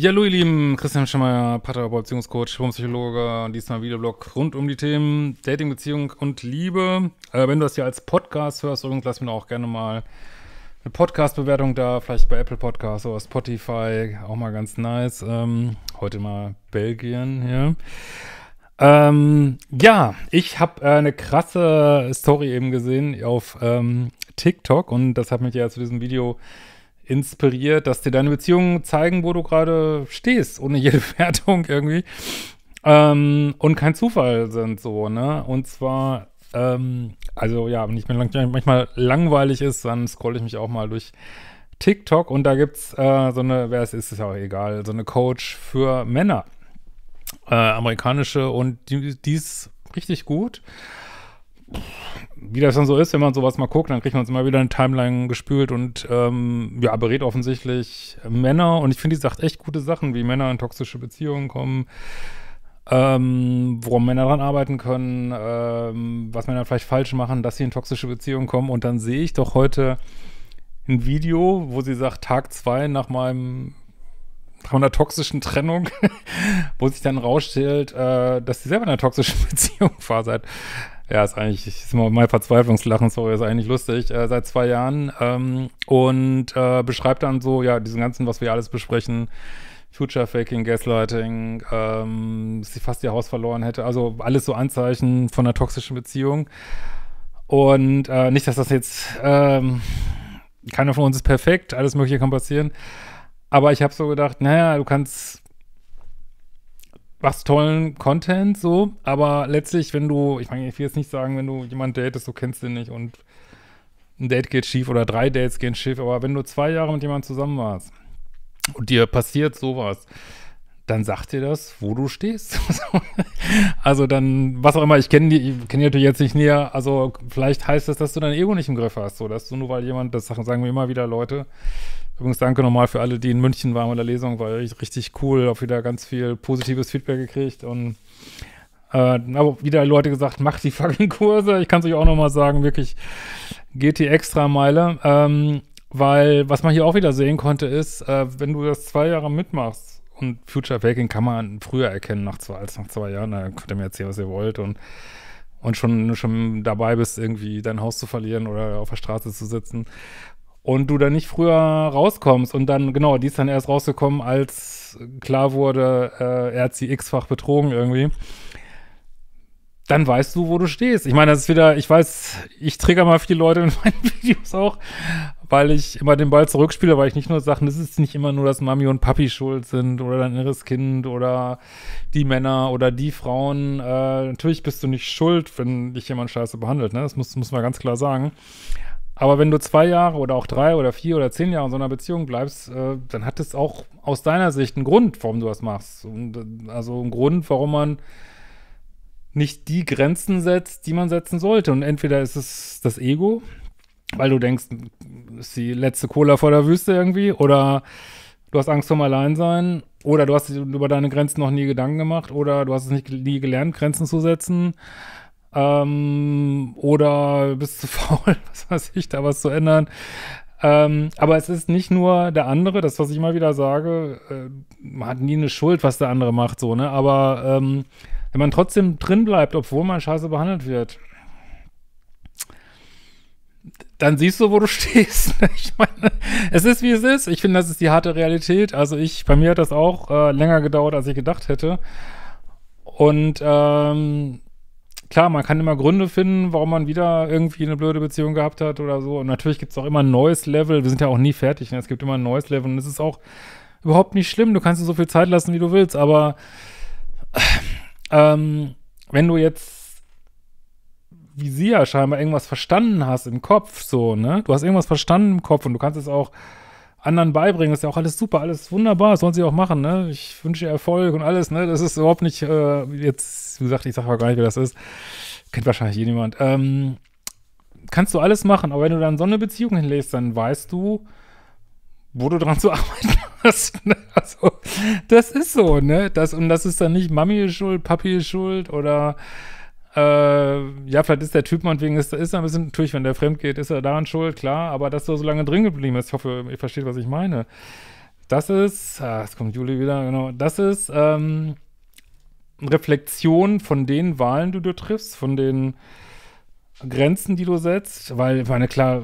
Ja, hallo ihr Lieben, Christian Schemmer, Paartherapeut, Beziehungscoach, Psychologe, diesmal Videoblog rund um die Themen Dating, Beziehung und Liebe. Äh, wenn du das hier als Podcast hörst, übrigens lass mir auch gerne mal eine Podcast-Bewertung da, vielleicht bei Apple Podcasts oder Spotify, auch mal ganz nice. Ähm, heute mal Belgien hier. Ähm, ja, ich habe äh, eine krasse Story eben gesehen auf ähm, TikTok und das hat mich ja zu diesem Video inspiriert, dass dir deine Beziehungen zeigen, wo du gerade stehst, ohne jede Wertung irgendwie. Ähm, und kein Zufall sind so, ne? Und zwar, ähm, also ja, wenn ich mir lang manchmal langweilig ist, dann scrolle ich mich auch mal durch TikTok und da gibt's äh, so eine, wer es ist, ist ja auch egal, so eine Coach für Männer. Äh, amerikanische und die, die ist richtig gut wie das dann so ist, wenn man sowas mal guckt, dann kriegt man es immer wieder eine Timeline gespült und ähm, ja, berät offensichtlich Männer. Und ich finde, die sagt echt gute Sachen, wie Männer in toxische Beziehungen kommen, ähm, worum Männer dran arbeiten können, ähm, was Männer vielleicht falsch machen, dass sie in toxische Beziehungen kommen. Und dann sehe ich doch heute ein Video, wo sie sagt, Tag zwei nach meinem von einer toxischen Trennung, wo sich dann rausstellt, äh, dass sie selber in einer toxischen Beziehung war seit ja, ist eigentlich, ist immer mein Verzweiflungslachen, sorry, ist eigentlich lustig, äh, seit zwei Jahren. Ähm, und äh, beschreibt dann so, ja, diesen ganzen, was wir alles besprechen, Future Faking, Gaslighting, ähm, dass sie fast ihr Haus verloren hätte. Also alles so Anzeichen von einer toxischen Beziehung. Und äh, nicht, dass das jetzt, ähm, keiner von uns ist perfekt, alles Mögliche kann passieren. Aber ich habe so gedacht, naja, du kannst was tollen Content so, aber letztlich, wenn du, ich meine, ich will jetzt nicht sagen, wenn du jemanden datest, du kennst den nicht und ein Date geht schief oder drei Dates gehen schief, aber wenn du zwei Jahre mit jemandem zusammen warst und dir passiert sowas, dann sagt dir das, wo du stehst. also dann, was auch immer, ich kenne die, kenne natürlich jetzt nicht näher, also vielleicht heißt das, dass du dein Ego nicht im Griff hast, so dass du nur weil jemand, das sagen wir immer wieder Leute, Übrigens danke nochmal für alle, die in München waren bei der Lesung, war richtig cool, auch wieder ganz viel positives Feedback gekriegt und äh, aber wieder Leute gesagt, macht die fucking Kurse. Ich kann es euch auch nochmal sagen, wirklich geht die extra Meile. Ähm, weil was man hier auch wieder sehen konnte, ist, äh, wenn du das zwei Jahre mitmachst und Future Faking kann man früher erkennen nach zwei, als nach zwei Jahren, da könnt ihr mir erzählen, was ihr wollt und und schon, schon dabei bist, irgendwie dein Haus zu verlieren oder auf der Straße zu sitzen und du dann nicht früher rauskommst und dann, genau, die ist dann erst rausgekommen, als klar wurde, äh, er hat sie x-fach betrogen irgendwie. Dann weißt du, wo du stehst. Ich meine, das ist wieder, ich weiß, ich trigger mal viele Leute in meinen Videos auch, weil ich immer den Ball zurückspiele, weil ich nicht nur sage, es ist nicht immer nur, dass Mami und Papi schuld sind oder dein inneres Kind oder die Männer oder die Frauen. Äh, natürlich bist du nicht schuld, wenn dich jemand scheiße behandelt, ne? Das muss, muss man ganz klar sagen. Aber wenn du zwei Jahre oder auch drei oder vier oder zehn Jahre in so einer Beziehung bleibst, äh, dann hat es auch aus deiner Sicht einen Grund, warum du das machst. Und, äh, also einen Grund, warum man nicht die Grenzen setzt, die man setzen sollte. Und entweder ist es das Ego, weil du denkst, ist die letzte Cola vor der Wüste irgendwie, oder du hast Angst vorm Alleinsein, oder du hast über deine Grenzen noch nie Gedanken gemacht, oder du hast es nicht nie gelernt, Grenzen zu setzen ähm, oder bist zu faul, was weiß ich, da was zu ändern. Ähm, aber es ist nicht nur der andere, das, was ich immer wieder sage, äh, man hat nie eine Schuld, was der andere macht, so, ne? Aber ähm, wenn man trotzdem drin bleibt, obwohl man scheiße behandelt wird, dann siehst du, wo du stehst. Ne? ich meine, es ist wie es ist. Ich finde, das ist die harte Realität. Also ich, bei mir hat das auch äh, länger gedauert, als ich gedacht hätte. Und ähm, klar, man kann immer Gründe finden, warum man wieder irgendwie eine blöde Beziehung gehabt hat oder so. Und natürlich gibt es auch immer ein neues Level. Wir sind ja auch nie fertig. Ne? Es gibt immer ein neues Level. Und es ist auch überhaupt nicht schlimm. Du kannst dir so viel Zeit lassen, wie du willst. Aber ähm, wenn du jetzt, wie sie ja scheinbar, irgendwas verstanden hast im Kopf, so, ne? Du hast irgendwas verstanden im Kopf und du kannst es auch anderen beibringen. ist ja auch alles super, alles wunderbar, sollen sie auch machen, ne? Ich wünsche ihr Erfolg und alles, ne? Das ist überhaupt nicht, äh, jetzt, wie gesagt, ich sag mal gar nicht, wer das ist. Kennt wahrscheinlich jemand. Eh ähm, kannst du alles machen, aber wenn du dann so eine Beziehung hinlegst, dann weißt du, wo du dran zu arbeiten hast. Ne? Also, das ist so, ne? Das, und das ist dann nicht Mami ist schuld, Papi ist schuld oder äh, ja, vielleicht ist der Typ meinetwegen, ist, ist er ein bisschen, natürlich, wenn der fremd geht, ist er daran schuld, klar, aber dass du so lange drin geblieben bist, ich hoffe, ihr versteht, was ich meine. Das ist, ah, es kommt Juli wieder, genau, das ist ähm, Reflexion von den Wahlen, die du triffst, von den Grenzen, die du setzt, weil, meine, klar,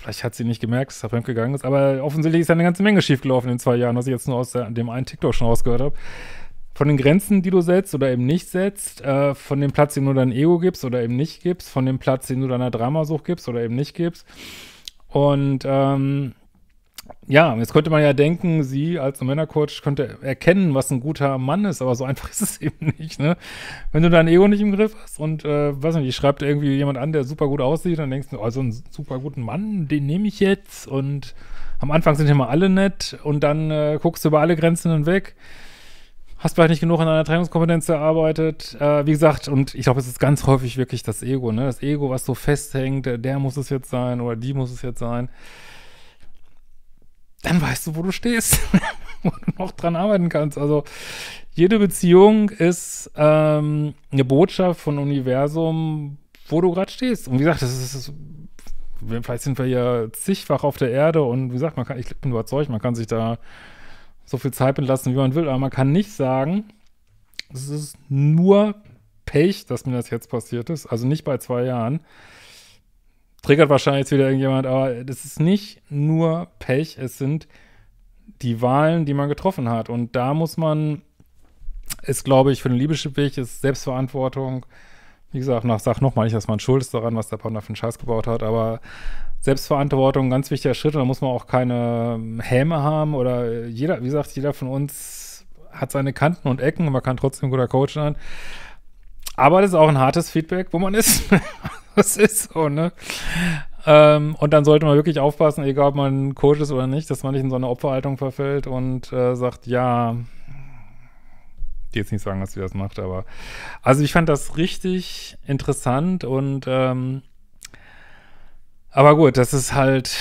vielleicht hat sie nicht gemerkt, dass er fremd gegangen ist, aber offensichtlich ist ja eine ganze Menge schiefgelaufen in zwei Jahren, was ich jetzt nur aus der, dem einen TikTok schon rausgehört habe von den Grenzen, die du setzt oder eben nicht setzt, äh, von dem Platz, den du dein Ego gibst oder eben nicht gibst, von dem Platz, den du deiner Dramasucht gibst oder eben nicht gibst. Und ähm, ja, jetzt könnte man ja denken, sie als Männercoach könnte erkennen, was ein guter Mann ist, aber so einfach ist es eben nicht, ne? Wenn du dein Ego nicht im Griff hast und, äh, weiß nicht, ich schreibt irgendwie jemand an, der super gut aussieht, dann denkst du, oh, so einen super guten Mann, den nehme ich jetzt und am Anfang sind ja mal alle nett und dann äh, guckst du über alle Grenzen hinweg hast vielleicht nicht genug an deiner Trennungskompetenz erarbeitet. Äh, wie gesagt, und ich glaube, es ist ganz häufig wirklich das Ego, ne? Das Ego, was so festhängt, der, der muss es jetzt sein oder die muss es jetzt sein. Dann weißt du, wo du stehst, wo du noch dran arbeiten kannst. Also jede Beziehung ist ähm, eine Botschaft von Universum, wo du gerade stehst. Und wie gesagt, das ist, das ist vielleicht sind wir ja zigfach auf der Erde und wie gesagt, man kann, ich bin überzeugt, man kann sich da so viel Zeit belassen, wie man will. Aber man kann nicht sagen, es ist nur Pech, dass mir das jetzt passiert ist. Also nicht bei zwei Jahren. Triggert wahrscheinlich jetzt wieder irgendjemand, aber es ist nicht nur Pech, es sind die Wahlen, die man getroffen hat. Und da muss man, ist glaube ich für den Liebeschippweg, ist Selbstverantwortung. Wie gesagt, nach, sag nochmal nicht, dass man schuld ist daran, was der Partner für einen Scheiß gebaut hat, aber Selbstverantwortung ein ganz wichtiger Schritt und da muss man auch keine ähm, Häme haben oder äh, jeder, wie gesagt, jeder von uns hat seine Kanten und Ecken und man kann trotzdem guter Coach sein. Aber das ist auch ein hartes Feedback, wo man ist. das ist so, ne? Ähm, und dann sollte man wirklich aufpassen, egal ob man Coach ist oder nicht, dass man nicht in so eine Opferhaltung verfällt und äh, sagt, ja, die jetzt nicht sagen, dass sie das macht, aber also ich fand das richtig interessant und ähm, aber gut, das ist halt.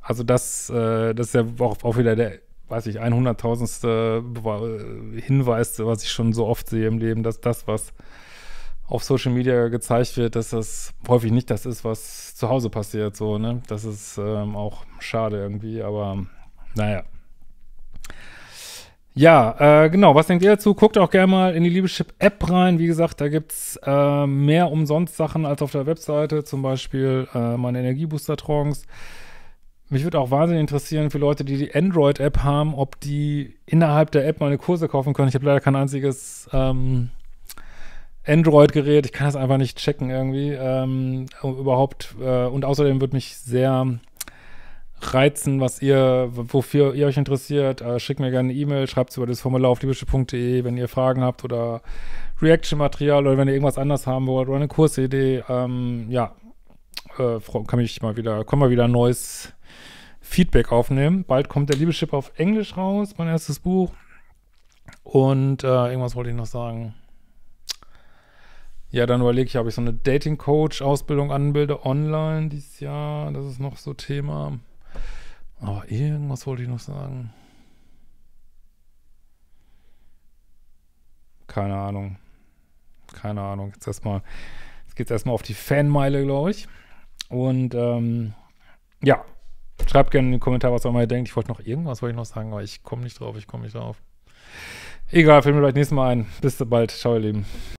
Also, das, äh, das ist ja auch, auch wieder der, weiß ich, 100.000. Äh, Hinweis, was ich schon so oft sehe im Leben, dass das, was auf Social Media gezeigt wird, dass das häufig nicht das ist, was zu Hause passiert. So, ne? Das ist ähm, auch schade irgendwie, aber naja. Ja, äh, genau. Was denkt ihr dazu? Guckt auch gerne mal in die Liebeschip-App rein. Wie gesagt, da gibt's äh, mehr umsonst Sachen als auf der Webseite. Zum Beispiel äh, meine Energiebooster-Trance. Mich würde auch wahnsinnig interessieren für Leute, die die Android-App haben, ob die innerhalb der App meine Kurse kaufen können. Ich habe leider kein einziges ähm, Android-Gerät. Ich kann das einfach nicht checken irgendwie. Ähm, überhaupt. Äh, und außerdem würde mich sehr reizen, was ihr, wofür ihr euch interessiert, äh, schickt mir gerne eine E-Mail, schreibt es über das Formular auf liebische.de, wenn ihr Fragen habt oder Reaction-Material oder wenn ihr irgendwas anders haben wollt oder eine Kursidee. Ähm, ja, äh, kann mich mal wieder, kann mal wieder ein neues Feedback aufnehmen. Bald kommt der Liebeschip auf Englisch raus, mein erstes Buch. Und äh, irgendwas wollte ich noch sagen. Ja, dann überlege ich, ob ich so eine Dating-Coach-Ausbildung anbilde online dieses Jahr. Das ist noch so Thema. Aber oh, irgendwas wollte ich noch sagen. Keine Ahnung. Keine Ahnung. Jetzt erstmal. Jetzt geht es erstmal auf die Fanmeile, glaube ich. Und ähm, ja, schreibt gerne in die Kommentare, was auch immer ihr denkt. Ich wollte noch irgendwas wollte ich noch sagen, aber ich komme nicht drauf, ich komme nicht drauf. Egal, fällt mir vielleicht nächstes Mal ein. Bis bald. Ciao, ihr Lieben.